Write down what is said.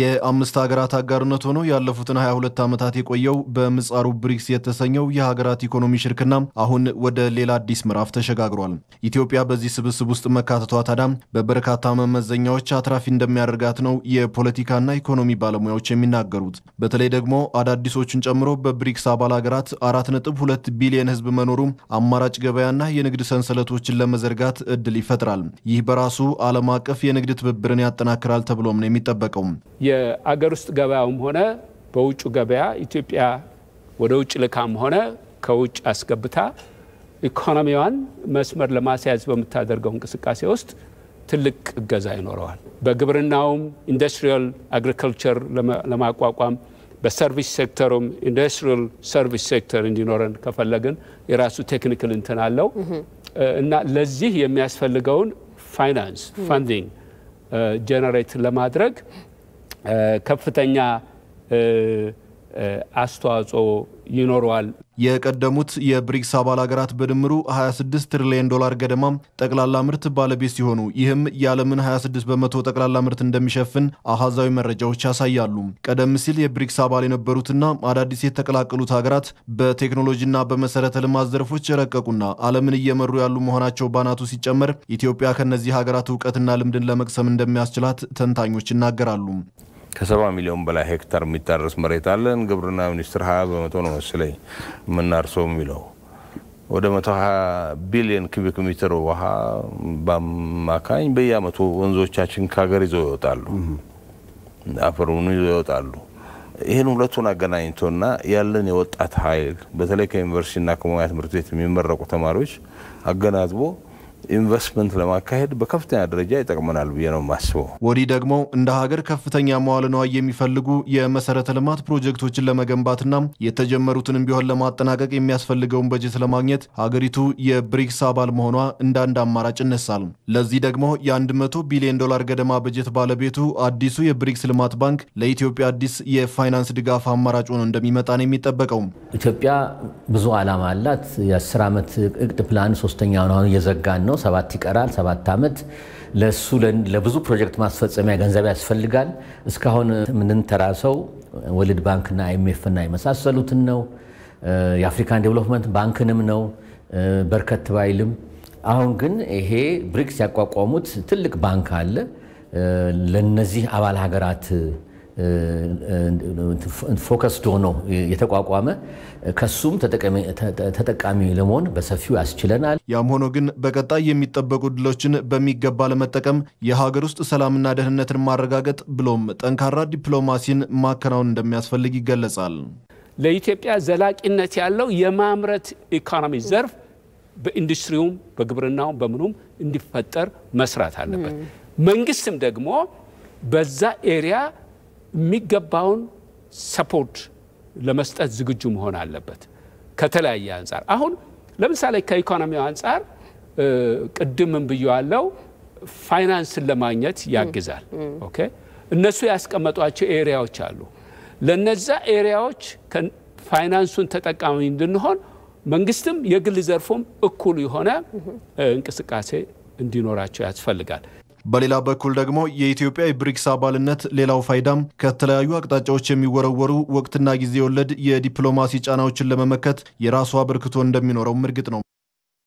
የአምስት ሀገራት አጋርነት ሆኖ ያለፉትን 22 ዓመታት የቆየው በምጻሩ ብሪክስ የተሰኘው የሀገራት ኢኮኖሚ ሽርክና አሁን ወደ ሌላ አዲስ ምዕራፍ ተሸጋግሯል። ኢትዮጵያ በዚህ ስብስብ ውስጥ መካተቷ ታዲያ በበርካታ መመዘኛዎች አትራፊ እንደሚያደርጋት ነው የፖለቲካና ኢኮኖሚ ባለሙያዎች የሚናገሩት። በተለይ ደግሞ አዳዲሶቹን ጨምሮ በብሪክስ አባል ሀገራት 4.2 ቢሊየን ህዝብ መኖሩ አማራጭ ገበያና የንግድ ሰንሰለቶችን ለመዘርጋት እድል ይፈጥራል። ይህ በራሱ ዓለም አቀፍ የንግድ ትብብርን ያጠናክራል ተብሎም ነው የሚጠበቀው። የአገር ውስጥ ገበያውም ሆነ በውጩ ገበያ ኢትዮጵያ ወደ ውጭ ልካም ሆነ ከውጭ አስገብታ ኢኮኖሚዋን መስመር ለማስያዝ በምታደርገው እንቅስቃሴ ውስጥ ትልቅ እገዛ ይኖረዋል። በግብርናውም ኢንዱስትሪያል አግሪካልቸር ለማቋቋም በሰርቪስ ሴክተሩም ኢንዱስትሪያል ሰርቪስ ሴክተር እንዲኖረን ከፈለግን የራሱ ቴክኒካል እንትን አለው እና ለዚህ የሚያስፈልገውን ፋይናንስ ፋንዲንግ ጀነሬት ለማድረግ ከፍተኛ አስተዋጽኦ ይኖረዋል። የቀደሙት የብሪክስ አባል ሀገራት በድምሩ 26 ትሪሊዮን ዶላር ገደማ ጠቅላላ ምርት ባለቤት ሲሆኑ ይህም የዓለምን 26 በመቶ ጠቅላላ ምርት እንደሚሸፍን አሃዛዊ መረጃዎች ያሳያሉ። ቀደም ሲል የብሪክስ አባል የነበሩትና አዳዲስ የተቀላቀሉት ሀገራት በቴክኖሎጂና በመሰረተ ልማት ዘርፎች የረቀቁና ዓለምን እየመሩ ያሉ መሆናቸው ባናቱ ሲጨመር ኢትዮጵያ ከእነዚህ ሀገራት እውቀትና ልምድን ለመቅሰም እንደሚያስችላት ተንታኞች ይናገራሉ። ከሰባ ሚሊዮን በላይ ሄክታር የሚታረስ መሬት አለን። ግብርና ሚኒስቴር ሀያ በመቶ ነው መሰለኝ የምናርሰው የሚለው ወደ መቶ ሀያ ቢሊዮን ኪቢክ ሜትር ውሃ በአማካኝ በየአመቱ ወንዞቻችን ከሀገር ይዘው ይወጣሉ፣ አፈሩን ይዘው ይወጣሉ። ይህን ሁለቱን አገናኝቶና ያለን የወጣት ኃይል በተለይ ከዩኒቨርሲቲና ከሙያ ትምህርት ቤት የሚመረቁ ተማሪዎች አገናዝቦ ኢንቨስትመንት ለማካሄድ በከፍተኛ ደረጃ ይጠቅመናል ብዬ ነው የማስበው። ወዲህ ደግሞ እንደ ሀገር ከፍተኛ መዋለ ንዋይ የሚፈልጉ የመሰረተ ልማት ፕሮጀክቶችን ለመገንባትና የተጀመሩትንም ቢሆን ለማጠናቀቅ የሚያስፈልገውን በጀት ለማግኘት ሀገሪቱ የብሪክስ አባል መሆኗ እንዳንድ አማራጭ ይነሳል። ለዚህ ደግሞ የ100 ቢሊዮን ዶላር ገደማ በጀት ባለቤቱ አዲሱ የብሪክስ ልማት ባንክ ለኢትዮጵያ አዲስ የፋይናንስ ድጋፍ አማራጭ ሆኖ እንደሚመጣ ነው የሚጠበቀው። ኢትዮጵያ ብዙ ዓላማ አላት። የ10 ዓመት እቅድ ፕላን ሶስተኛ እየዘጋን ነው ነው። ሰባት ይቀራል፣ ሰባት ዓመት ለሱ ለብዙ ፕሮጀክት ማስፈጸሚያ ገንዘብ ያስፈልጋል። እስካሁን የምንንተራሰው ወልድ ባንክና አይኤምኤፍና የመሳሰሉትን ነው። የአፍሪካን ዴቨሎፕመንት ባንክንም ነው በርከት ባይልም። አሁን ግን ይሄ ብሪክስ ያቋቋሙት ትልቅ ባንክ አለ ለነዚህ አባል ሀገራት ፎከስድ ሆኖ የተቋቋመ ከሱም ተጠቃሚ ለመሆን በሰፊው ያስችለናል። ያም ሆኖ ግን በቀጣይ የሚጠበቁ ድሎችን በሚገባ ለመጠቀም የሀገር ውስጥ ሰላምና ደህንነትን ማረጋገጥ ብሎም ጠንካራ ዲፕሎማሲን ማከናወን እንደሚያስፈልግ ይገለጻል። ለኢትዮጵያ ዘላቂነት ያለው የማምረት ኢኮኖሚ ዘርፍ በኢንዱስትሪውም በግብርናውም በምኑም እንዲፈጠር መስራት አለበት። መንግስትም ደግሞ በዛ ኤሪያ የሚገባውን ሰፖርት ለመስጠት ዝግጁ መሆን አለበት። ከተለያየ አንጻር አሁን ለምሳሌ ከኢኮኖሚው አንጻር ቅድምም ብያለው ፋይናንስን ለማግኘት ያግዛል። ኦኬ እነሱ ያስቀመጧቸው ኤሪያዎች አሉ። ለነዛ ኤሪያዎች ፋይናንሱን ተጠቃሚ እንድንሆን መንግስትም የግል ዘርፉም እኩል የሆነ እንቅስቃሴ እንዲኖራቸው ያስፈልጋል። በሌላ በኩል ደግሞ የኢትዮጵያ የብሪክስ አባልነት ሌላው ፋይዳም ከተለያዩ አቅጣጫዎች የሚወረወሩ ወቅትና ጊዜ ወለድ የዲፕሎማሲ ጫናዎችን ለመመከት የራሱ አበርክቶ እንደሚኖረውም እርግጥ ነው።